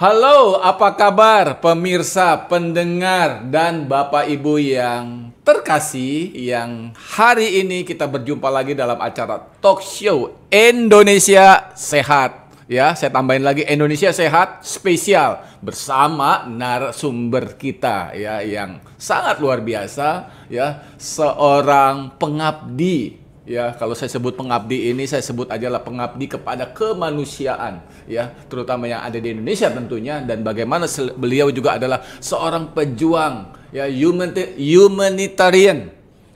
Halo, apa kabar pemirsa, pendengar, dan Bapak Ibu yang terkasih yang hari ini kita berjumpa lagi dalam acara talk show Indonesia Sehat. Ya, saya tambahin lagi Indonesia Sehat spesial bersama narasumber kita ya yang sangat luar biasa ya, seorang pengabdi ya kalau saya sebut pengabdi ini saya sebut ajalah pengabdi kepada kemanusiaan ya terutama yang ada di Indonesia tentunya dan bagaimana beliau juga adalah seorang pejuang ya humanitarian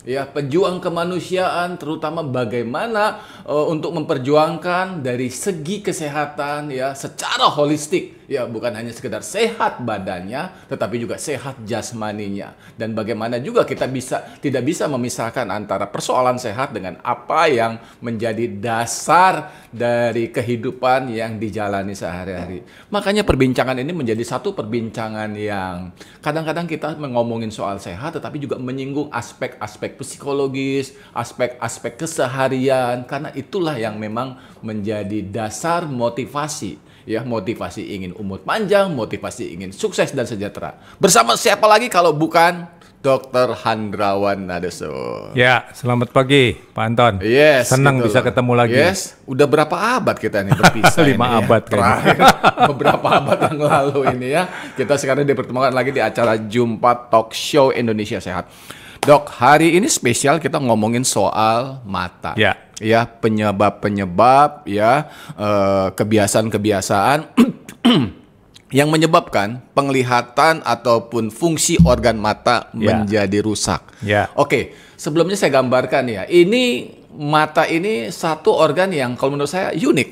ya pejuang kemanusiaan terutama bagaimana uh, untuk memperjuangkan dari segi kesehatan ya secara holistik ya bukan hanya sekedar sehat badannya tetapi juga sehat jasmaninya dan bagaimana juga kita bisa tidak bisa memisahkan antara persoalan sehat dengan apa yang menjadi dasar dari kehidupan yang dijalani sehari-hari. Makanya perbincangan ini menjadi satu perbincangan yang kadang-kadang kita mengomongin soal sehat tetapi juga menyinggung aspek-aspek psikologis, aspek-aspek keseharian karena itulah yang memang menjadi dasar motivasi ya motivasi ingin umur panjang, motivasi ingin sukses dan sejahtera. Bersama siapa lagi kalau bukan Dr. Handrawan Nadeso. Ya, selamat pagi Pak Anton. Yes. Senang gitu. bisa ketemu lagi. Yes. Udah berapa abad kita ini berpisah? Lima ini ya? abad ya. beberapa abad yang lalu ini ya. Kita sekarang dipertemukan lagi di acara Jumpa Talk Show Indonesia Sehat. Dok, hari ini spesial kita ngomongin soal mata. Ya. Ya, penyebab-penyebab ya eh, kebiasaan-kebiasaan yang menyebabkan penglihatan ataupun fungsi organ mata ya. menjadi rusak. Ya. Oke, sebelumnya saya gambarkan ya. Ini mata ini satu organ yang kalau menurut saya unik,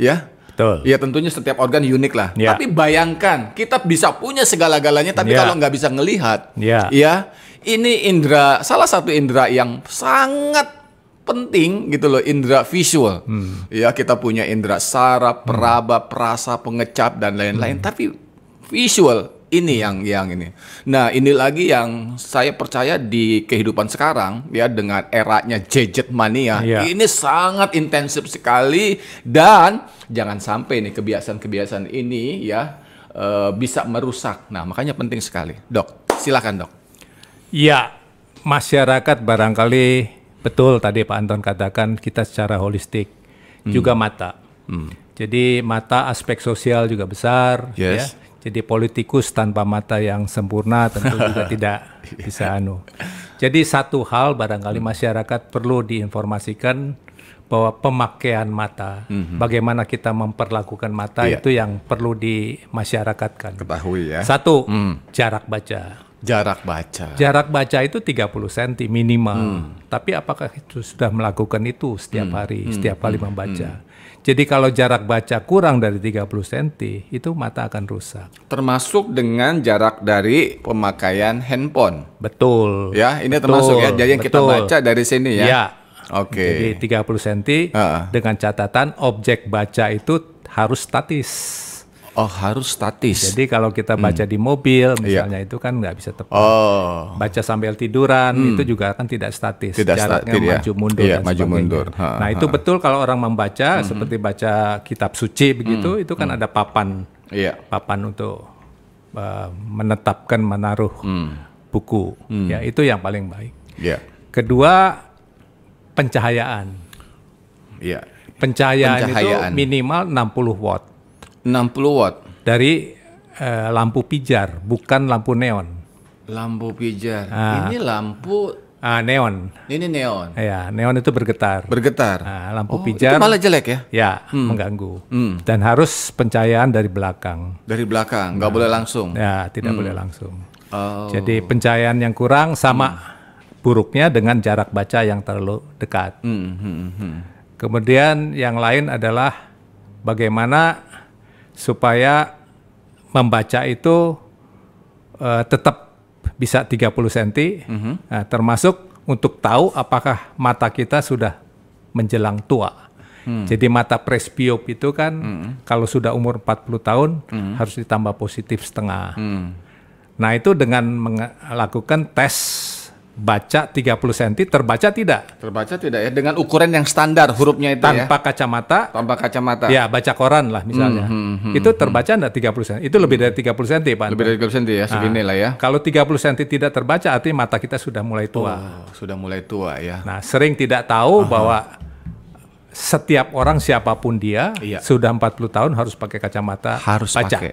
ya. Betul. Ya tentunya setiap organ unik lah. Ya. Tapi bayangkan kita bisa punya segala-galanya, tapi ya. kalau nggak bisa ngelihat, ya. ya ini indera salah satu indera yang sangat penting gitu loh indera visual. Hmm. Ya kita punya indera saraf, hmm. peraba, perasa, pengecap dan lain-lain. Hmm. Tapi visual ini yang yang ini. Nah ini lagi yang saya percaya di kehidupan sekarang ya dengan eranya gadget mania Iya. ini sangat intensif sekali dan jangan sampai nih kebiasaan-kebiasaan ini ya uh, bisa merusak. Nah makanya penting sekali, dok. Silakan dok. Ya, masyarakat barangkali betul tadi Pak Anton katakan kita secara holistik hmm. juga mata. Hmm. Jadi mata aspek sosial juga besar ya. yes. ya. Jadi politikus tanpa mata yang sempurna tentu juga tidak bisa anu. Jadi satu hal barangkali hmm. masyarakat perlu diinformasikan bahwa pemakaian mata, mm-hmm. bagaimana kita memperlakukan mata yeah. itu yang perlu di masyarakatkan. Ketahui ya. Satu, mm. jarak baca. Jarak baca. Jarak baca itu 30 cm minimal. Hmm. Tapi apakah itu sudah melakukan itu setiap hmm. hari, hmm. setiap kali hmm. membaca? Hmm. Jadi kalau jarak baca kurang dari 30 cm, itu mata akan rusak. Termasuk dengan jarak dari pemakaian handphone. Betul. Ya, ini betul, termasuk ya. Jadi yang betul. kita baca dari sini ya. ya. Oke. Okay. Jadi 30 cm uh. dengan catatan objek baca itu harus statis. Oh harus statis. Jadi kalau kita baca hmm. di mobil iya. misalnya yeah. itu kan nggak bisa tepat. Oh. Baca sambil tiduran hmm. itu juga kan tidak statis. Tidak Jaraknya statis, iya. maju mundur yeah, dan maju mundur. nah itu betul kalau orang membaca hmm. seperti baca kitab suci begitu hmm. itu kan hmm. ada papan, yeah. papan untuk uh, menetapkan menaruh hmm. buku. Hmm. Ya itu yang paling baik. Yeah. Kedua pencahayaan. Yeah. Pencahayaan, pencahayaan itu minimal 60 watt. 60 watt dari uh, lampu pijar, bukan lampu neon. Lampu pijar. Ah. Ini lampu ah, neon. Ini neon. Ya, neon itu bergetar. Bergetar. Ah, lampu oh, pijar. Itu malah jelek ya? Ya, hmm. mengganggu. Hmm. Dan harus pencahayaan dari belakang. Dari belakang, nggak nah. boleh langsung. Ya, tidak hmm. boleh langsung. Oh. Jadi pencahayaan yang kurang sama hmm. buruknya dengan jarak baca yang terlalu dekat. Hmm. Hmm. Hmm. hmm. Kemudian yang lain adalah bagaimana supaya membaca itu uh, tetap bisa 30 cm, mm -hmm. nah, termasuk untuk tahu apakah mata kita sudah menjelang tua. Hmm. Jadi mata presbiop itu kan hmm. kalau sudah umur 40 tahun hmm. harus ditambah positif setengah. Hmm. Nah itu dengan melakukan tes baca 30 cm terbaca tidak? Terbaca tidak ya dengan ukuran yang standar hurufnya itu ya. tanpa ya. kacamata. Tanpa kacamata. Ya, baca koran lah misalnya. Hmm, hmm, hmm, itu hmm. terbaca enggak 30 cm? Itu lebih dari 30 cm, Pak. Lebih dari 30 cm ya, ah. segini lah ya. Kalau 30 cm tidak terbaca artinya mata kita sudah mulai tua. Oh, sudah mulai tua ya. Nah, sering tidak tahu Aha. bahwa setiap orang siapapun dia iya. sudah 40 tahun harus pakai kacamata harus baca. pakai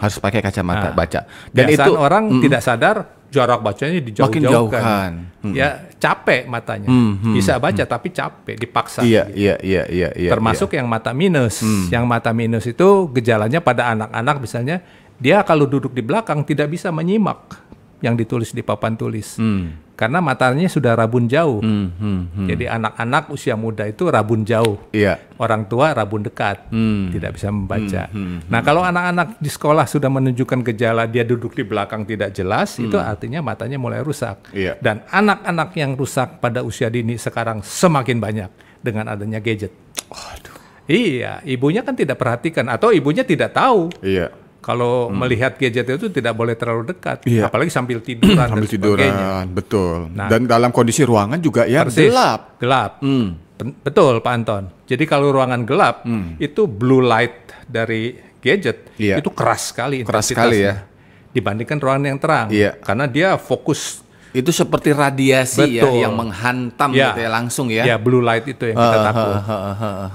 harus pakai kacamata nah, baca dan itu orang mm, tidak sadar jarak bacanya dijauh-jauhkan. Hmm. Ya capek matanya. Hmm, hmm, Bisa hmm, baca hmm. tapi capek, dipaksa. Iya, gitu. iya, iya, iya, iya. Termasuk iya. yang mata minus. Hmm. Yang mata minus itu gejalanya pada anak-anak misalnya dia kalau duduk di belakang tidak bisa menyimak yang ditulis di papan tulis. Hmm karena matanya sudah rabun jauh. Hmm, hmm, hmm. Jadi anak-anak usia muda itu rabun jauh, Iya. orang tua rabun dekat, hmm. tidak bisa membaca. Hmm, hmm, hmm, nah kalau anak-anak di sekolah sudah menunjukkan gejala dia duduk di belakang tidak jelas, hmm. itu artinya matanya mulai rusak. Iya. Dan anak-anak yang rusak pada usia dini sekarang semakin banyak dengan adanya gadget. Oh, aduh. Iya, ibunya kan tidak perhatikan atau ibunya tidak tahu. Iya kalau hmm. melihat gadget itu tidak boleh terlalu dekat, iya. apalagi sambil tiduran. sambil tiduran, betul. Nah, dan dalam kondisi ruangan juga ya persis, gelap. Gelap. Hmm. Betul Pak Anton. Jadi kalau ruangan gelap hmm. itu blue light dari gadget iya. itu keras sekali keras sekali ya dibandingkan ruangan yang terang iya. karena dia fokus itu seperti radiasi ya yang menghantam ya. gitu ya langsung ya. Ya blue light itu yang kita takut. Uh,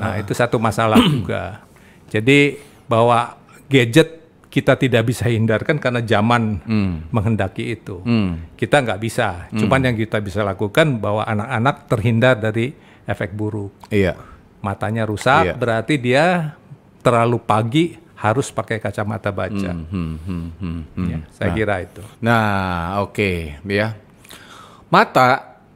nah, itu satu masalah juga. Jadi bahwa gadget kita tidak bisa hindarkan karena zaman hmm. menghendaki itu. Hmm. Kita nggak bisa. Hmm. Cuman yang kita bisa lakukan bahwa anak-anak terhindar dari efek buruk. Iya. Matanya rusak iya. berarti dia terlalu pagi harus pakai kacamata baca. Hmm, hmm, hmm, hmm, hmm. Ya, saya nah. kira itu. Nah, oke okay. ya. Mata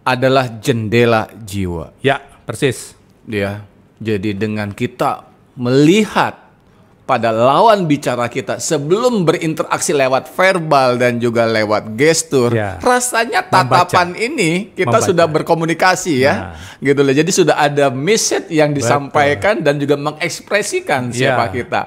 adalah jendela jiwa. Ya, persis. Ya. Jadi dengan kita melihat pada lawan bicara kita sebelum berinteraksi lewat verbal dan juga lewat gestur ya. rasanya tatapan Membaca. ini kita Membaca. sudah berkomunikasi ya ya gitu loh jadi sudah ada message yang disampaikan Betul. dan juga mengekspresikan siapa ya. kita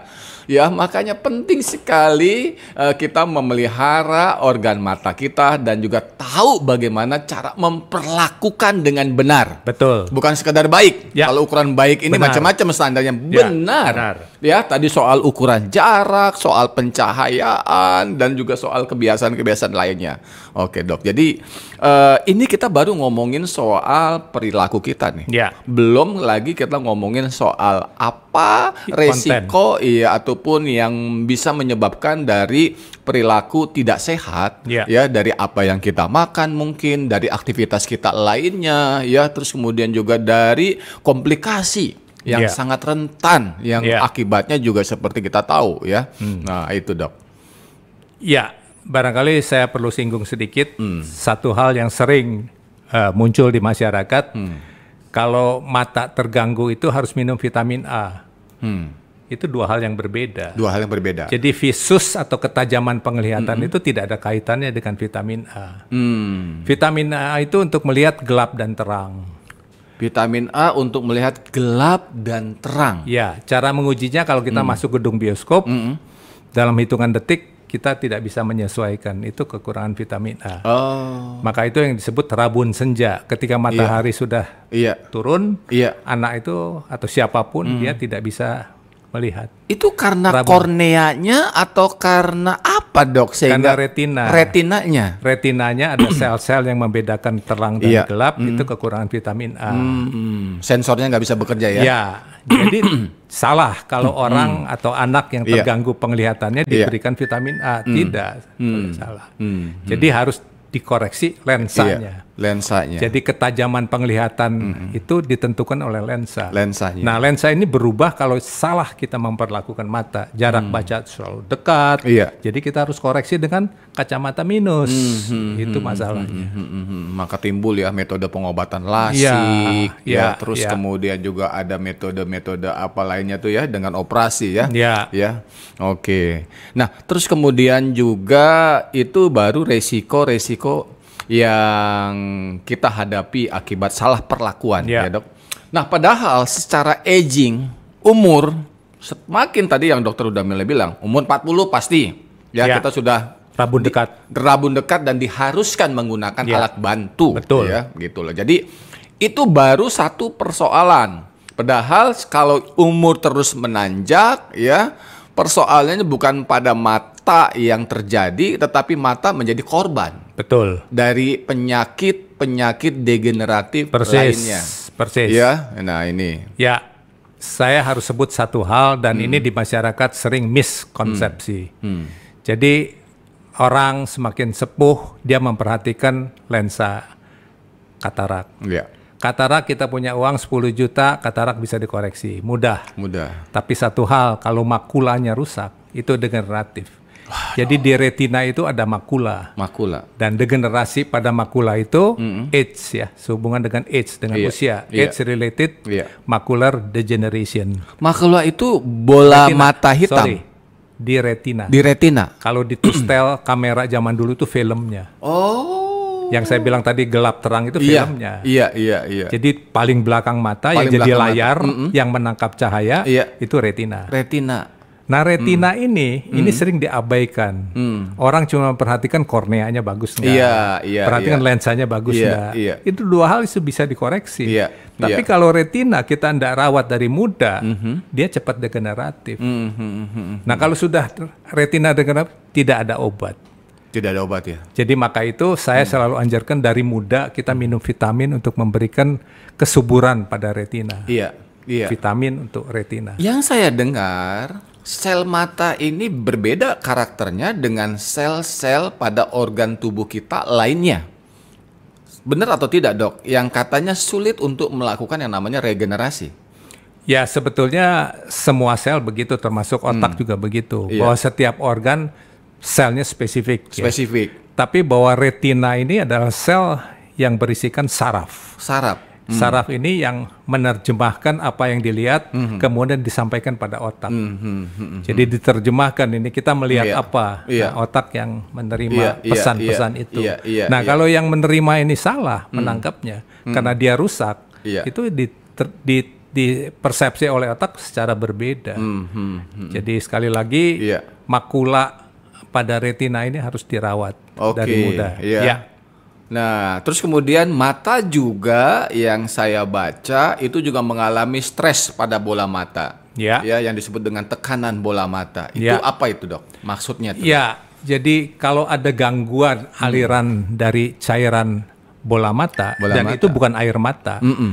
Ya, makanya penting sekali uh, kita memelihara organ mata kita dan juga tahu bagaimana cara memperlakukan dengan benar. Betul. Bukan sekedar baik. Ya. Kalau ukuran baik ini macam-macam standarnya. Ya. benar. Ya, tadi soal ukuran jarak, soal pencahayaan dan juga soal kebiasaan-kebiasaan lainnya. Oke, Dok. Jadi Eh, ini kita baru ngomongin soal perilaku kita nih. Yeah. Belum lagi kita ngomongin soal apa resiko ya ataupun yang bisa menyebabkan dari perilaku tidak sehat yeah. ya dari apa yang kita makan mungkin dari aktivitas kita lainnya ya terus kemudian juga dari komplikasi yang yeah. sangat rentan yang yeah. akibatnya juga seperti kita tahu ya. Hmm. Nah, itu Dok. Ya, barangkali saya perlu singgung sedikit hmm. satu hal yang sering uh, muncul di masyarakat. Hmm. Kalau mata terganggu itu harus minum vitamin A. Hmm. Itu dua hal yang berbeda. Dua hal yang berbeda. Jadi visus atau ketajaman penglihatan hmm. itu tidak ada kaitannya dengan vitamin A. Hmm. Vitamin A itu untuk melihat gelap dan terang. Vitamin A untuk melihat gelap dan terang. Ya, cara mengujinya kalau kita mm. masuk gedung bioskop, hmm. dalam hitungan detik kita tidak bisa menyesuaikan itu kekurangan vitamin A. Oh. Maka itu yang disebut rabun senja. Ketika matahari yeah. sudah yeah. turun, yeah. anak itu atau siapapun mm. dia tidak bisa melihat. Itu karena rabun. korneanya atau karena apa dok? Sehingga karena retina. Retinanya. Retinanya ada sel-sel yang membedakan terang dan yeah. gelap mm. itu hmm. kekurangan vitamin A. Mm. Sensornya nggak bisa bekerja ya? Ya. Jadi salah kalau hmm, hmm. orang atau anak yang iya. terganggu yeah. penglihatannya iya. diberikan yeah. vitamin A. Hmm. Tidak, hmm. salah. Hmm. Jadi hmm. harus dikoreksi lensanya. Iya lensanya. Jadi ketajaman penglihatan mm -hmm. itu ditentukan oleh lensa. Lensanya. Nah, lensa ini berubah kalau salah kita memperlakukan mata. Jarak mm. baca selalu dekat. Iya. Jadi kita harus koreksi dengan kacamata minus. Mm -hmm. Itu masalahnya. Mm -hmm. Maka timbul ya metode pengobatan lasik iya. ya, ya, ya terus ya. kemudian juga ada metode-metode apa lainnya tuh ya dengan operasi ya. Ya. Ya. Oke. Nah, terus kemudian juga itu baru resiko-resiko yang kita hadapi akibat salah perlakuan yeah. ya dok. Nah padahal secara aging umur semakin tadi yang dokter udah mulai bilang umur 40 pasti ya yeah. kita sudah rabun di, dekat rabun dekat dan diharuskan menggunakan yeah. alat bantu betul ya gitulah. Jadi itu baru satu persoalan. Padahal kalau umur terus menanjak ya persoalannya bukan pada mat mata yang terjadi tetapi mata menjadi korban. Betul. Dari penyakit-penyakit degeneratif persis, lainnya. Persis. Ya, nah ini. Ya. Saya harus sebut satu hal dan hmm. ini di masyarakat sering miskonsepsi. Hmm. Hmm. Jadi orang semakin sepuh dia memperhatikan lensa katarak. Ya. Katarak kita punya uang 10 juta, katarak bisa dikoreksi, mudah. Mudah. Tapi satu hal, kalau makulanya rusak, itu degeneratif. Jadi di retina itu ada makula. Makula. Dan degenerasi pada makula itu mm-hmm. age ya, sehubungan dengan age dengan yeah. usia. Yeah. related yeah. macular degeneration. Makula itu bola retina. mata hitam. Sorry. Di retina. Di retina. Kalau di tustel kamera zaman dulu itu filmnya. Oh. Yang saya bilang tadi gelap terang itu iya. filmnya. Iya, iya, iya. Jadi paling belakang mata ya paling yang jadi layar Mm -hmm. yang menangkap cahaya iya. itu retina. Retina. Nah retina hmm. ini hmm. ini sering diabaikan. Hmm. Orang cuma perhatikan korneanya bagus nggak, yeah, yeah, perhatikan yeah. lensanya bagus yeah, iya. Yeah. Itu dua hal itu bisa dikoreksi. Yeah, Tapi yeah. kalau retina kita ndak rawat dari muda, mm -hmm. dia cepat degeneratif. Mm -hmm. Nah kalau sudah retina degeneratif tidak ada obat. Tidak ada obat ya. Jadi maka itu saya hmm. selalu anjurkan dari muda kita minum vitamin untuk memberikan kesuburan pada retina. Iya. Iya. Vitamin untuk retina. Yang saya dengar sel mata ini berbeda karakternya dengan sel-sel pada organ tubuh kita lainnya. Benar atau tidak, Dok? Yang katanya sulit untuk melakukan yang namanya regenerasi. Ya, sebetulnya semua sel begitu termasuk otak hmm. juga begitu. Iya. Bahwa setiap organ selnya spesifik. Ya. Spesifik. Ya. Tapi bahwa retina ini adalah sel yang berisikan saraf. Saraf Hmm. Saraf ini yang menerjemahkan apa yang dilihat hmm. kemudian disampaikan pada otak. Hmm. Hmm. Hmm. hmm. Jadi diterjemahkan ini kita melihat yeah. apa yeah. Nah, iya. otak yang menerima iya, iya, pesan-pesan yeah. yeah. yeah. itu. Yeah. Yeah. Nah yeah. kalau yang menerima ini salah hmm. menangkapnya hmm. karena dia rusak yeah. itu di, ter, di dipersepsi oleh otak secara berbeda. Hmm, hmm, hmm. Jadi sekali lagi yeah. makula pada retina ini harus dirawat okay, dari muda. Yeah. Yeah. Nah, terus kemudian mata juga yang saya baca itu juga mengalami stres pada bola mata. Ya. Ya, yang disebut dengan tekanan bola mata. Itu ya. apa itu, Dok? Maksudnya itu? Ya, jadi kalau ada gangguan hmm. aliran dari cairan bola mata bola dan mata. itu bukan air mata. Mm -mm.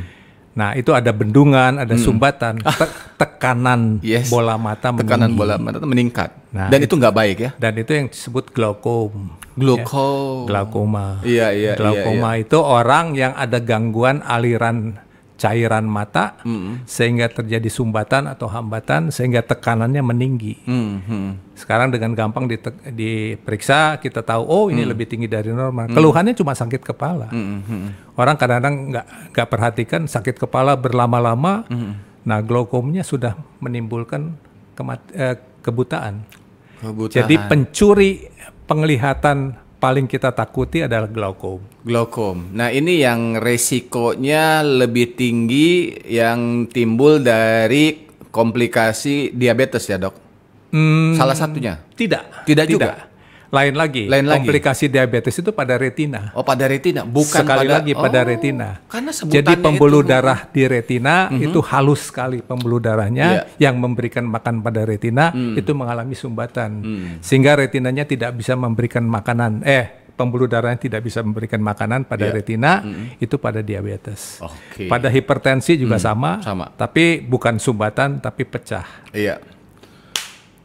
Nah, itu ada bendungan, ada mm sumbatan, te tekanan yes. bola mata Tekanan bola mata meningkat Nah, dan itu nggak baik ya? Dan itu yang disebut glaukom. Glaukom. Ya. Glaukoma. Iya iya. Glaukoma iya, iya. itu orang yang ada gangguan aliran cairan mata mm -hmm. sehingga terjadi sumbatan atau hambatan sehingga tekanannya meninggi. Mm -hmm. Sekarang dengan gampang diperiksa kita tahu oh ini mm -hmm. lebih tinggi dari normal. Mm -hmm. Keluhannya cuma sakit kepala. Mm -hmm. Orang kadang-kadang nggak nggak perhatikan sakit kepala berlama-lama. Mm -hmm. Nah glaukomnya sudah menimbulkan kemat eh, kebutaan. Kebutahan. Jadi pencuri penglihatan paling kita takuti adalah glaukom. Glaukom. Nah, ini yang resikonya lebih tinggi yang timbul dari komplikasi diabetes ya, Dok? Hmm, Salah satunya? Tidak. Tidak, tidak juga. Lain lagi. Lain lagi. Komplikasi diabetes itu pada retina. Oh, pada retina, bukan sekali pada, lagi pada oh, retina. Karena Jadi pembuluh itu, darah di retina uh mhm. -huh. itu halus sekali pembuluh darahnya yeah. yang memberikan makan pada retina hmm. itu mengalami sumbatan. hmm. Sehingga retinanya tidak bisa memberikan makanan eh pembuluh darahnya tidak bisa memberikan makanan pada yeah. retina mm -hmm. itu pada diabetes. Okay. Pada hipertensi juga mm. sama, sama. Tapi bukan sumbatan tapi pecah. Iya. Yeah.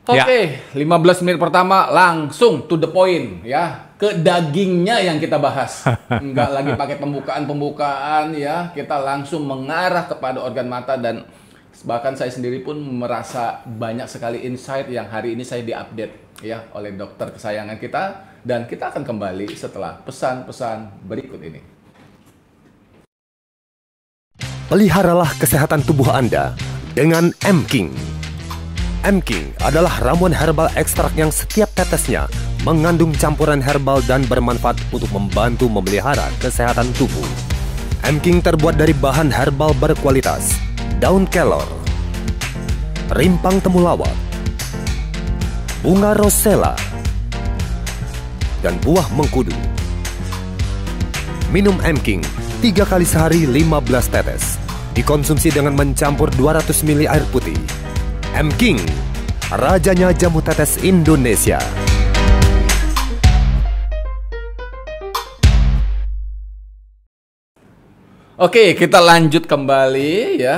Ya. Oke, okay, ya. 15 menit pertama langsung to the point ya. Ke dagingnya yang kita bahas. Enggak lagi pakai pembukaan-pembukaan ya. Kita langsung mengarah kepada organ mata dan bahkan saya sendiri pun merasa banyak sekali insight yang hari ini saya diupdate ya oleh dokter kesayangan kita dan kita akan kembali setelah pesan-pesan berikut ini. Peliharalah kesehatan tubuh Anda dengan M-King. M King adalah ramuan herbal ekstrak yang setiap tetesnya mengandung campuran herbal dan bermanfaat untuk membantu memelihara kesehatan tubuh. M King terbuat dari bahan herbal berkualitas, daun kelor, rimpang temulawak, bunga rosella, dan buah mengkudu. Minum M King 3 kali sehari 15 tetes. Dikonsumsi dengan mencampur 200 ml air putih. M King, rajanya jamu tetes Indonesia. Oke, kita lanjut kembali ya.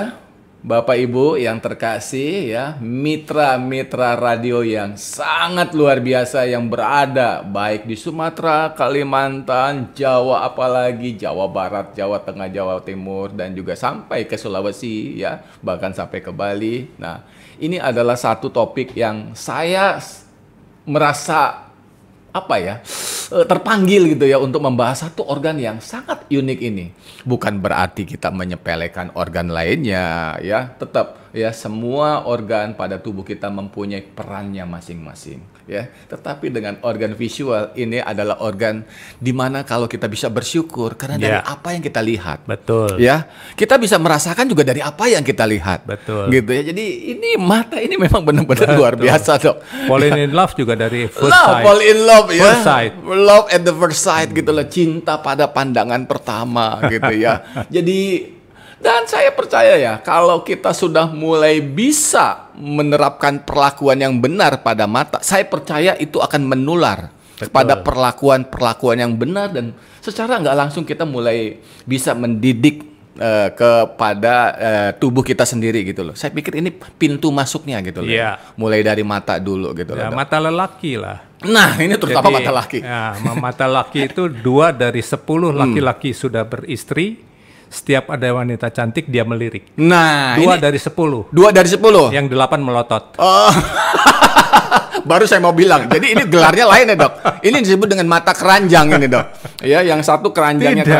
Bapak Ibu yang terkasih ya, mitra-mitra radio yang sangat luar biasa yang berada baik di Sumatera, Kalimantan, Jawa apalagi Jawa Barat, Jawa Tengah, Jawa Timur dan juga sampai ke Sulawesi ya, bahkan sampai ke Bali. Nah, ini adalah satu topik yang saya merasa apa ya e, terpanggil gitu ya untuk membahas satu organ yang sangat unik ini bukan berarti kita menyepelekan organ lainnya ya tetap ya semua organ pada tubuh kita mempunyai perannya masing-masing ya tetapi dengan organ visual ini adalah organ di mana kalau kita bisa bersyukur karena yeah. dari apa yang kita lihat betul ya kita bisa merasakan juga dari apa yang kita lihat betul gitu ya jadi ini mata ini memang benar-benar luar biasa dok fall in, ya. in love juga dari first love, sight fall in love ya first sight. love at the first sight hmm. gitu loh cinta pada pandangan pertama gitu ya jadi dan saya percaya ya, kalau kita sudah mulai bisa menerapkan perlakuan yang benar pada mata, saya percaya itu akan menular kepada perlakuan-perlakuan yang benar dan secara nggak langsung kita mulai bisa mendidik uh, kepada uh, tubuh kita sendiri gitu loh. Saya pikir ini pintu masuknya gitu loh. Yeah. Iya. Mulai dari mata dulu gitu ya, loh. Mata lelaki lah. Nah, ini terutama Jadi, mata laki. Ya, mata laki itu dua dari sepuluh hmm. laki-laki hmm. sudah beristri setiap ada wanita cantik dia melirik. Nah, dua ini, dari sepuluh. Dua dari sepuluh. Yang delapan melotot. Oh. Baru saya mau bilang. Jadi ini gelarnya lain ya dok. Ini disebut dengan mata keranjang ini dok. Ya, yang satu keranjangnya Tidak.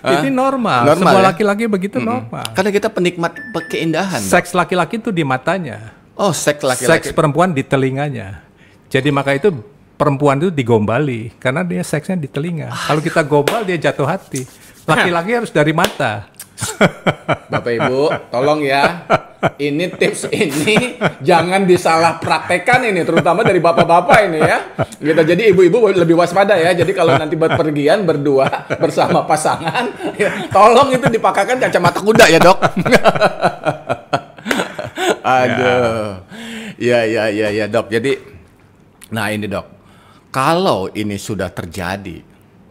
Keranjang. Eh, ini normal. normal Semua ya? laki-laki ya? begitu mm-hmm. normal. Karena kita penikmat keindahan. Seks laki-laki itu di matanya. Oh, seks laki-laki. Seks perempuan di telinganya. Jadi maka itu perempuan itu digombali karena dia seksnya di telinga. Kalau kita gombal dia jatuh hati. Laki-laki harus dari mata. Bapak Ibu, tolong ya. Ini tips ini jangan disalah praktekan ini, terutama dari bapak-bapak ini ya. Gitu. Jadi ibu-ibu lebih waspada ya. Jadi kalau nanti buat pergian berdua bersama pasangan, ya, tolong itu dipakaikan kacamata kuda ya dok. Aduh. Ya. ya, ya, ya, ya dok. Jadi, nah ini dok, kalau ini sudah terjadi,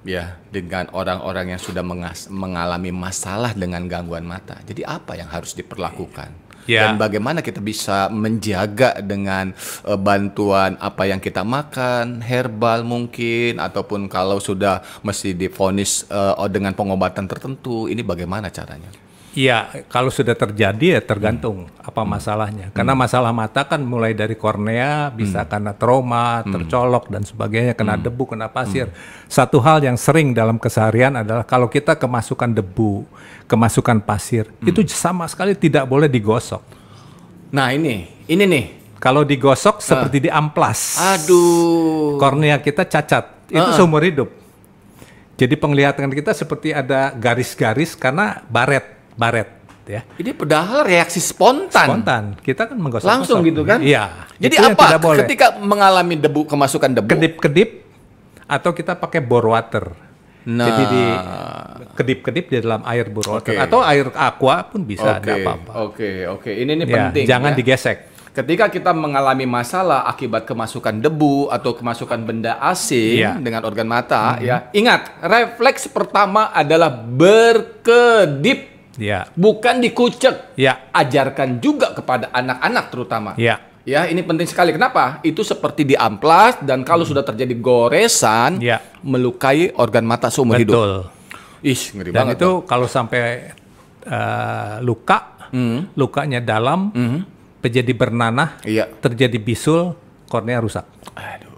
ya dengan orang-orang yang sudah mengas mengalami masalah dengan gangguan mata. Jadi apa yang harus diperlakukan? ya. Dan bagaimana kita bisa menjaga dengan uh, bantuan apa yang kita makan, herbal mungkin ataupun kalau sudah mesti difonis uh, dengan pengobatan tertentu, ini bagaimana caranya? Iya, kalau sudah terjadi ya tergantung hmm. apa hmm. masalahnya. Hmm. Karena masalah mata kan mulai dari kornea bisa hmm. karena trauma, hmm. tercolok dan sebagainya, kena hmm. debu, kena pasir. Hmm. Satu hal yang sering dalam keseharian adalah kalau kita kemasukan debu, kemasukan pasir, hmm. itu sama sekali tidak boleh digosok. Nah, ini, ini nih. Kalau digosok uh. seperti amplas. Aduh. Kornea kita cacat. Itu uh -uh. seumur hidup. Jadi penglihatan kita seperti ada garis-garis karena baret baret ya. Ini padahal reaksi spontan. Spontan. Kita kan menggosok Langsung gitu kan? Iya. Jadi itu apa ketika mengalami debu kemasukan debu? Kedip-kedip atau kita pakai bor water. Nah. Jadi di kedip-kedip di dalam air bor water okay. atau air aqua pun bisa okay. ada apa-apa. Oke, okay. oke. Okay. Ini ini ya, penting. Jangan ya. digesek. Ketika kita mengalami masalah akibat kemasukan debu atau kemasukan benda asing yeah. dengan organ mata, mm -hmm. ya ingat refleks pertama adalah berkedip Ya. Bukan dikucek. Ya. Ajarkan juga kepada anak-anak terutama. Ya. Ya, ini penting sekali. Kenapa? Itu seperti di amplas dan kalau hmm. sudah terjadi goresan, ya. melukai organ mata seumur Betul. hidup. Betul. Ih, ngeri dan banget. Dan itu loh. kalau sampai uh, luka, hmm. lukanya dalam, hmm. menjadi bernanah, ya. terjadi bisul, kornea rusak. Aduh.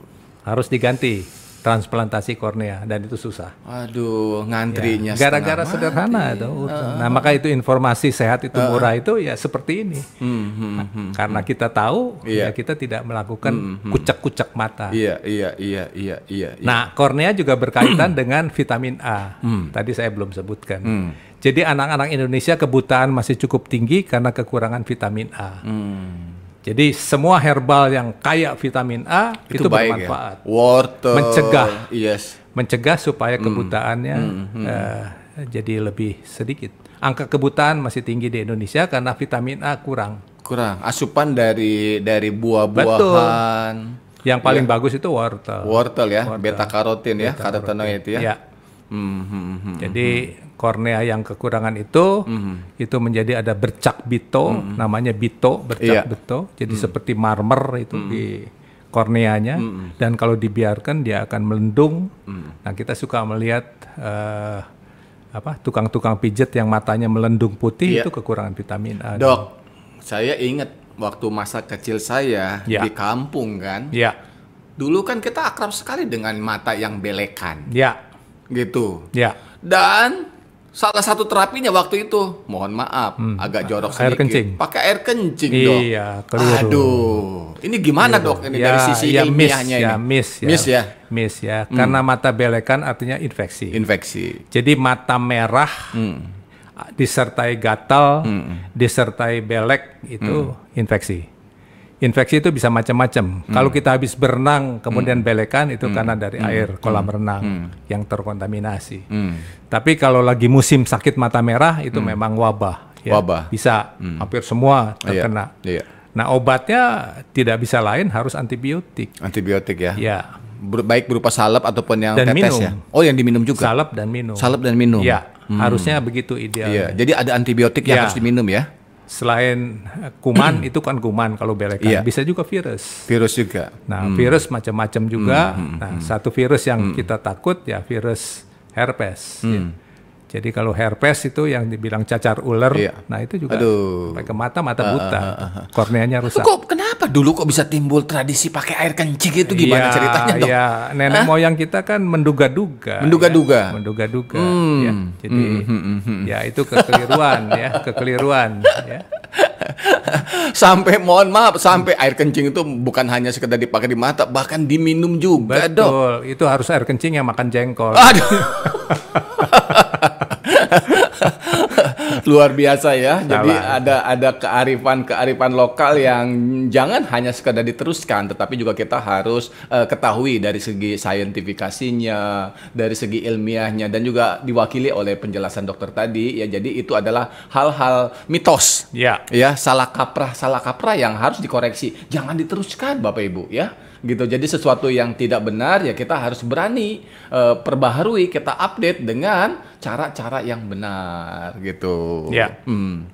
Harus diganti transplantasi kornea dan itu susah. Aduh, ngantrinya. Gara-gara ya. sederhana itu. Uh, nah, maka itu informasi sehat itu uh, murah itu ya seperti ini. Hmm, hmm, nah, hmm, karena hmm. kita tahu yeah. ya kita tidak melakukan kucek-kucek mata. Iya, iya, iya, iya, iya. Nah, kornea juga berkaitan dengan vitamin A. Hmm. Tadi saya belum sebutkan. Hmm. Jadi anak-anak Indonesia kebutaan masih cukup tinggi karena kekurangan vitamin A. Hmm. Jadi semua herbal yang kaya vitamin A itu, itu baik ya? bermanfaat. Ya? Wortel, mencegah, yes, mencegah supaya hmm. kebutaannya Uh, jadi lebih sedikit. Angka kebutaan masih tinggi di Indonesia karena vitamin A kurang. Kurang. Asupan dari dari buah-buahan. Iya. Yang paling ya. bagus itu wortel. Wortel ya, wortel. beta karotin ya, karotenoid ya. ya. Mm -hmm. Jadi kornea yang kekurangan itu mm -hmm. itu menjadi ada bercak bito, mm -hmm. namanya bito, bercak yeah. bito. Jadi mm -hmm. seperti marmer itu mm -hmm. di mm-hmm. korneanya mm -hmm. dan kalau dibiarkan dia akan melendung. Mm -hmm. Nah, kita suka melihat uh, apa tukang-tukang pijet yang matanya melendung putih yeah. itu kekurangan vitamin A. Dok, saya ingat waktu masa kecil saya yeah. di kampung kan. Yeah. Dulu kan kita akrab sekali dengan mata yang belekan. Iya gitu. Ya. Dan salah satu terapinya waktu itu, mohon maaf, hmm. agak jorok air sedikit. kencing. Pakai air kencing iya, Iya, keliru. Aduh, ini gimana keliru. dok? Ini ya, dari sisi ya, ilmiahnya miss, ya, ini. Ya, miss, ya. Miss ya. Miss ya. Hmm. Karena mata belekan artinya infeksi. Infeksi. Jadi mata merah. Hmm disertai gatal, hmm. disertai belek itu hmm. infeksi infeksi itu bisa macam-macam. Hmm. Kalau kita habis berenang kemudian hmm. belekan itu hmm. karena dari hmm. air kolam hmm. renang hmm. yang terkontaminasi. Hmm. Tapi kalau lagi musim sakit mata merah itu hmm. memang wabah. Ya. Wabah bisa hmm. hampir semua iya. terkena. Iya. Iya. Nah obatnya tidak bisa lain harus antibiotik. Antibiotik ya. Ya. Ber baik berupa salep ataupun yang dan tetes minum. ya. Oh yang diminum juga. Salep dan minum. Salep dan minum. Ya. Hmm. Harusnya begitu ideal. Iya. Jadi ada antibiotik yang iya. harus diminum ya selain eh, kuman itu kan kuman kalau belekan yeah. bisa juga virus virus juga nah hmm. virus macam-macam juga hmm, hmm, nah hmm. satu virus yang hmm. kita takut ya virus herpes hmm. ya. Jadi kalau herpes itu yang dibilang cacar ular, iya. nah itu juga Aduh. ke mata mata ah, buta, uh, uh, uh, korneanya rusak. Kok kenapa dulu kok bisa timbul tradisi pakai air kencing itu iya, gimana ya, ceritanya dok? Iya, nenek Hah? moyang kita kan menduga-duga. Ya. Menduga-duga. Ya, menduga-duga. Hmm. Ya, jadi hmm, hmm, hmm, hmm. ya itu kekeliruan ya, kekeliruan. ya. sampai mohon maaf sampai air kencing itu bukan hanya sekedar dipakai di mata, bahkan diminum juga Betul, dok. itu harus air kencing yang makan jengkol. Aduh. luar biasa ya. Salah. Jadi ada ada kearifan kearifan lokal yang jangan hanya sekedar diteruskan, tetapi juga kita harus uh, ketahui dari segi saintifikasinya, dari segi ilmiahnya, dan juga diwakili oleh penjelasan dokter tadi. Ya, jadi itu adalah hal-hal mitos. Ya. Ya, salah kaprah salah kaprah yang harus dikoreksi. Jangan diteruskan, Bapak Ibu. Ya gitu. Jadi sesuatu yang tidak benar ya kita harus berani uh, perbaharui, kita update dengan cara-cara yang benar gitu. Ya. Hmm.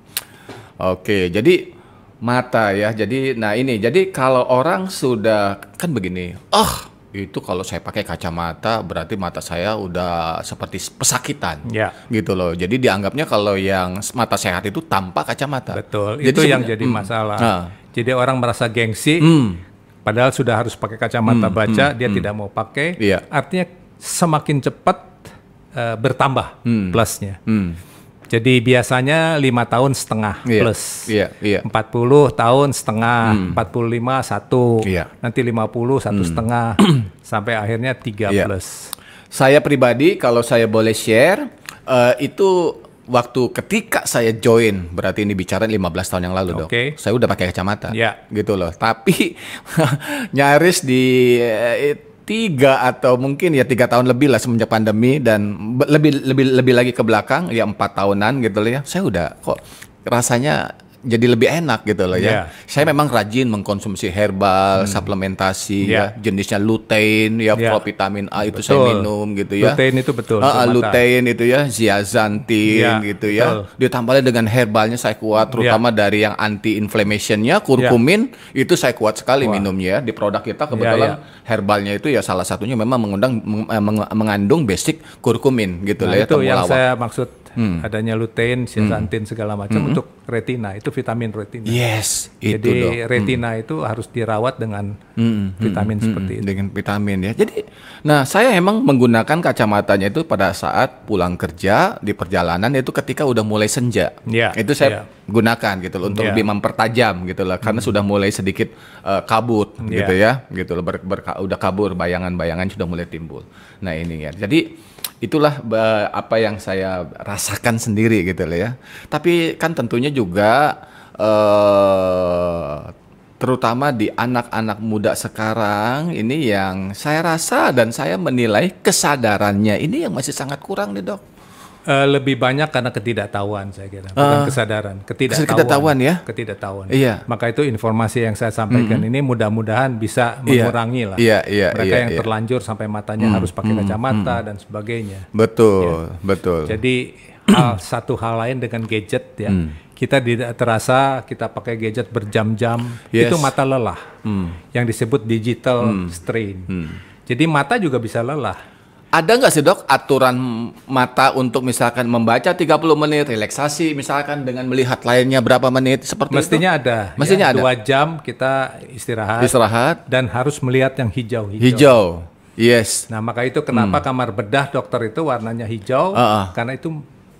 Oke, jadi mata ya. Jadi nah ini. Jadi kalau orang sudah kan begini. Oh, itu kalau saya pakai kacamata berarti mata saya udah seperti pesakitan ya. gitu loh jadi dianggapnya kalau yang mata sehat itu tanpa kacamata betul jadi itu yang jadi hmm. masalah hmm. jadi orang merasa gengsi hmm Padahal sudah harus pakai kacamata hmm, baca, hmm, dia hmm. tidak mau pakai. Iya. Artinya semakin cepat uh, bertambah hmm. plusnya. Hmm. Jadi biasanya lima tahun setengah yeah. plus, iya, iya. empat yeah. puluh tahun setengah, hmm. empat puluh lima satu, yeah. nanti lima puluh satu hmm. setengah, sampai akhirnya tiga yeah. plus. Saya pribadi kalau saya boleh share, uh, itu waktu ketika saya join berarti ini bicara 15 tahun yang lalu dok. dong. Saya udah pakai kacamata. Ya. Gitu loh. Tapi nyaris di eh, tiga atau mungkin ya tiga tahun lebih lah semenjak pandemi dan lebih lebih lebih lagi ke belakang ya empat tahunan gitu loh ya. Saya udah kok rasanya jadi lebih enak gitu loh ya. Yeah. Saya memang rajin mengkonsumsi herbal, hmm. suplementasi yeah. ya, iya. jenisnya lutein ya, yeah. provitamin A itu betul. saya minum gitu ya. Lutein itu betul. Uh, lutein itu ya, zeaxanthin yeah. gitu ya. Betul. Ditambahnya dengan herbalnya saya kuat iya. terutama yeah. dari yang anti inflammationnya iya. kurkumin yeah. itu saya kuat sekali Wah. minumnya ya. di produk kita kebetulan yeah, yeah. herbalnya itu ya salah satunya memang mengundang meng, eh, mengandung basic kurkumin gitu ya, nah, lah ya itu yang saya maksud hmm. adanya lutein, zeaxanthin hmm. segala macam hmm. untuk retina itu vitamin retina. Yes, itu Jadi hmm. retina hmm. itu harus dirawat dengan hmm. hmm vitamin hmm, hmm. seperti itu. Dengan vitamin ya. Jadi, nah saya emang menggunakan kacamatanya itu pada saat pulang kerja di perjalanan itu ketika udah mulai senja. Yeah. Itu saya yeah. gunakan gitu loh untuk yeah. lebih mempertajam gitu loh karena hmm. sudah mulai sedikit uh, kabut yeah. gitu ya, gitu loh ber, ber, udah kabur bayangan-bayangan sudah mulai timbul. Nah ini ya. Jadi itulah apa yang saya rasakan sendiri gitu loh ya. Tapi kan tentunya juga eh, terutama di anak-anak muda sekarang ini yang saya rasa dan saya menilai kesadarannya ini yang masih sangat kurang nih dok. Uh, lebih banyak karena ketidaktahuan saya kira, bukan uh, kesadaran, ketidaktahuan. Ketidaktahuan ya? Ketidaktahuan. Iya. Maka itu informasi yang saya sampaikan mm -hmm. ini mudah-mudahan bisa iya. mengurangi lah. Iya, iya, Mereka iya, yang iya. terlanjur sampai matanya mm, harus mm-hmm, pakai mm-hmm, kacamata mm. dan sebagainya. Betul, ya. betul. Jadi hal satu hal lain dengan gadget ya. Mm. Kita tidak terasa kita pakai gadget berjam-jam, yes. itu mata lelah. Mm. Yang disebut digital mm. strain. Mm. Jadi mata juga bisa lelah ada nggak sih dok aturan mata untuk misalkan membaca 30 menit relaksasi misalkan dengan melihat lainnya berapa menit seperti mestinya itu? ada ya. mestinya ya, ada dua jam kita istirahat istirahat dan harus melihat yang hijau hijau, hijau. yes nah maka itu kenapa hmm. kamar bedah dokter itu warnanya hijau uh -uh. karena itu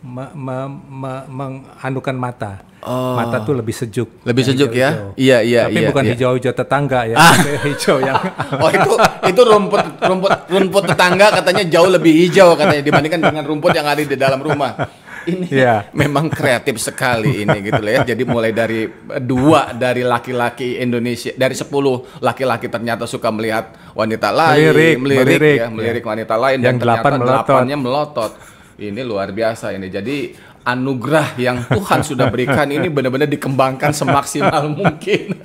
me, me, me, mengandukan mata. Oh. Mata tuh lebih sejuk. Lebih sejuk hijau -hijau. ya? Iya iya. Tapi iya, bukan iya. hijau-hijau iya. tetangga ya, ah. hijau yang. oh itu itu rumput rumput rumput tetangga katanya jauh lebih hijau katanya dibandingkan dengan rumput yang ada di dalam rumah. Ini ya. memang kreatif sekali ini gitu ya. Jadi mulai dari dua dari laki-laki Indonesia dari sepuluh laki-laki ternyata suka melihat wanita lain, melirik, melirik, melirik, ya, ya. melirik ya. wanita lain yang dan delapan ternyata melotot. delapannya melotot. Ini luar biasa ini. Jadi anugerah yang Tuhan sudah berikan ini benar-benar dikembangkan semaksimal mungkin.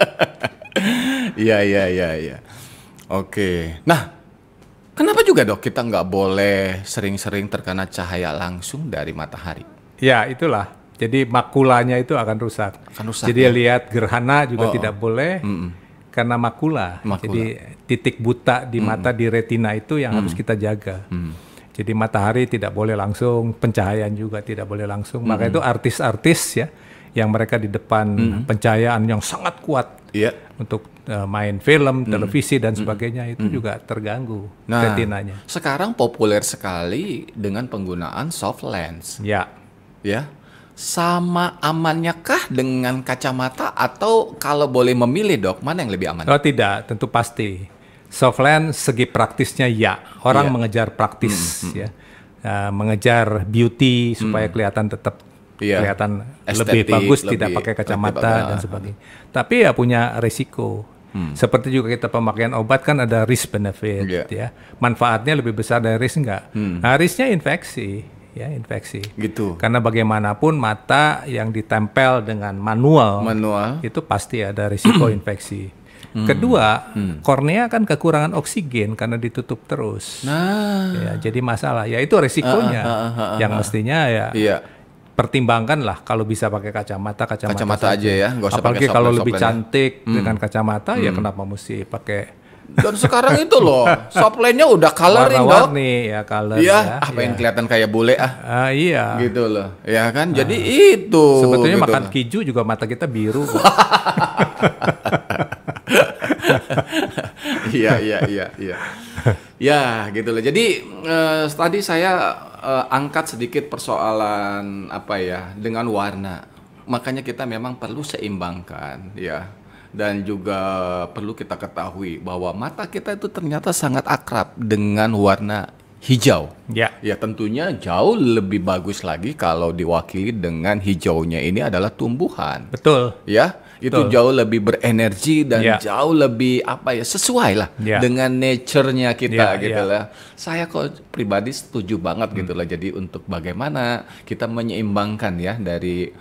Iya iya iya ya. Oke. Nah, kenapa juga dok kita nggak boleh sering-sering terkena cahaya langsung dari matahari? Ya itulah. Jadi makulanya itu akan rusak. Akan rusak. Jadi ya? lihat gerhana juga oh, oh. tidak oh. boleh. Mm -mm karena makula. makula. Jadi titik buta di mata mm. di retina itu yang mm. harus kita jaga. Mm. Jadi matahari tidak boleh langsung, pencahayaan juga tidak boleh langsung. Maka mm -hmm. itu artis-artis ya yang mereka di depan mm -hmm. pencahayaan yang sangat kuat yeah. untuk uh, main film, mm -hmm. televisi dan sebagainya itu mm -hmm. juga terganggu nah, retinanya. Sekarang populer sekali dengan penggunaan soft lens. Ya. Yeah. Ya. Sama amannya kah dengan kacamata atau kalau boleh memilih dok mana yang lebih aman? Oh tidak, tentu pasti soft land segi praktisnya ya orang yeah. mengejar praktis hmm, hmm. ya uh, mengejar beauty supaya hmm. kelihatan tetap yeah. kelihatan Aesthetic, lebih bagus lebih, tidak pakai kacamata dan sebagainya tapi ya punya resiko hmm. seperti juga kita pemakaian obat kan ada risk benefit yeah. ya manfaatnya lebih besar dari risk enggak hmm. nah, risknya infeksi ya infeksi. Gitu. Karena bagaimanapun mata yang ditempel dengan manual, manual. itu pasti ada risiko infeksi. Hmm. Kedua, hmm. kornea kan kekurangan oksigen karena ditutup terus. Nah. Ya, jadi masalah. Ya itu resikonya. Uh, ah, uh, ah, uh, ah, uh, uh, yang mestinya ya. Iya. Pertimbangkan lah kalau bisa pakai kacamata, kacamata, kacamata aja ya, Gak usah Apalagi pakai kalau lebih ya. cantik hmm. dengan kacamata, ya hmm. ya kenapa mesti pakai dan sekarang itu loh, softlensnya udah coloring dong. Warna-warni ya color. Iya, ya, apa ya. yang iya. kelihatan kayak bule ah. Uh, iya. Gitu loh. Ya kan? Jadi itu. Sebetulnya gitu makan lah. kiju juga mata kita biru kok. Iya iya iya iya. Ya gitu loh. Jadi uh, tadi saya uh, angkat sedikit persoalan apa ya dengan warna. Makanya kita memang perlu seimbangkan ya. Dan juga perlu kita ketahui bahwa mata kita itu ternyata sangat akrab dengan warna hijau. Ya. Ya tentunya jauh lebih bagus lagi kalau diwakili dengan hijaunya ini adalah tumbuhan. Betul. Ya, itu jauh lebih berenergi dan ya. jauh lebih apa ya sesuai lah ya. dengan nature-nya kita ya, gitu ya. lah. Saya kok pribadi setuju banget gitu hmm. gitu lah. Jadi untuk bagaimana kita menyeimbangkan ya dari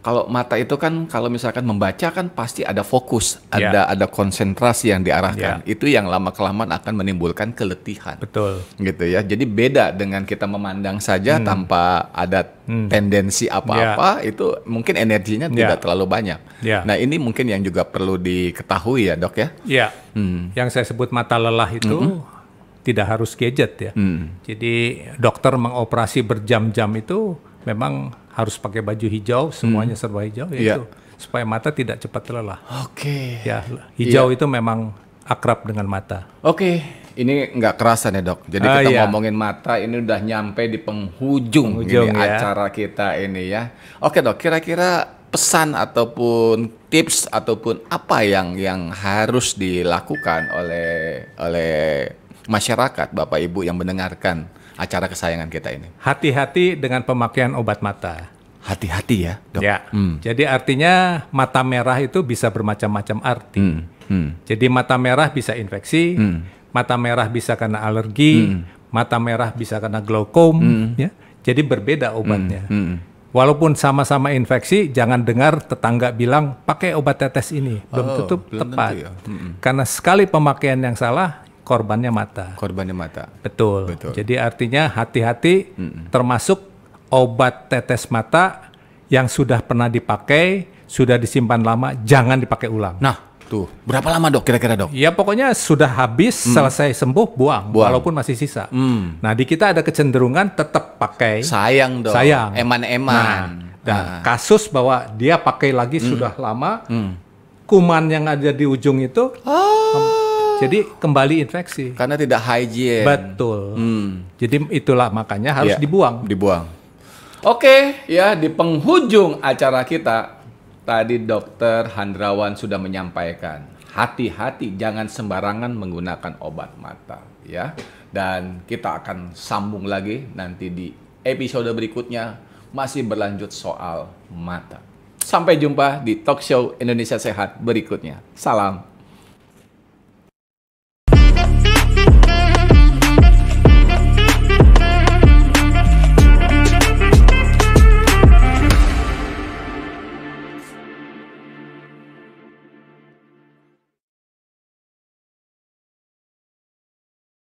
kalau mata itu kan kalau misalkan membaca kan pasti ada fokus, ya. ada ada konsentrasi yang diarahkan. Yeah. Itu yang lama kelamaan akan menimbulkan keletihan. Betul. Gitu ya. Jadi beda dengan kita memandang saja hmm. tanpa ada hmm. tendensi apa-apa yeah. itu mungkin energinya yeah. tidak terlalu banyak. Yeah. Nah, ini mungkin yang juga perlu diketahui ya, Dok ya. Iya. Yeah. Hmm. Yang saya sebut mata lelah itu mm -hmm. tidak harus gadget ya. Hmm. Jadi dokter mengoperasi berjam-jam itu memang harus pakai baju hijau, semuanya hmm. serba hijau, iya. yaitu yeah. supaya mata tidak cepat lelah. Oke. Okay. Ya, hijau yeah. itu memang akrab dengan mata. Oke, okay. ini nggak kerasa nih dok. Jadi ah, kita iya. ngomongin mata ini udah nyampe di penghujung, penghujung ini ya. acara kita ini ya. Oke dok, kira-kira pesan ataupun tips ataupun apa yang yang harus dilakukan oleh oleh masyarakat bapak ibu yang mendengarkan acara kesayangan kita ini. Hati-hati dengan pemakaian obat mata. Hati-hati ya, dok. Ya. Hmm. Jadi artinya mata merah itu bisa bermacam-macam arti. Hmm. Hmm. Jadi mata merah bisa infeksi, hmm. mata merah bisa karena alergi, hmm. mata merah bisa karena glaukom. Hmm. Ya. Jadi berbeda obatnya. Hmm. Hmm. Walaupun sama-sama infeksi, jangan dengar tetangga bilang pakai obat tetes ini belum oh, tutup belum tepat. ya. hmm. Karena sekali pemakaian yang salah, korbannya mata. Korbannya mata. Betul. Betul. Jadi artinya hati-hati mm termasuk obat tetes mata yang sudah pernah dipakai, sudah disimpan lama, jangan dipakai ulang. Nah, tuh. Berapa lama dok kira-kira dok? Ya pokoknya sudah habis, mm. selesai sembuh, buang, buang. Walaupun masih sisa. Mm. Nah di kita ada kecenderungan tetap pakai. Sayang dok. Sayang. Eman-eman. Nah, nah, kasus bahwa dia pakai lagi mm. sudah lama, mm. kuman yang ada di ujung itu... Ah jadi kembali infeksi. Karena tidak hygiene. Betul. Hmm. Jadi itulah makanya harus yeah. dibuang. Dibuang. Oke, ya di penghujung acara kita tadi Dokter Handrawan sudah menyampaikan hati-hati jangan sembarangan menggunakan obat mata, ya. Dan kita akan sambung lagi nanti di episode berikutnya masih berlanjut soal mata. Sampai jumpa di Talk Show Indonesia Sehat berikutnya. Salam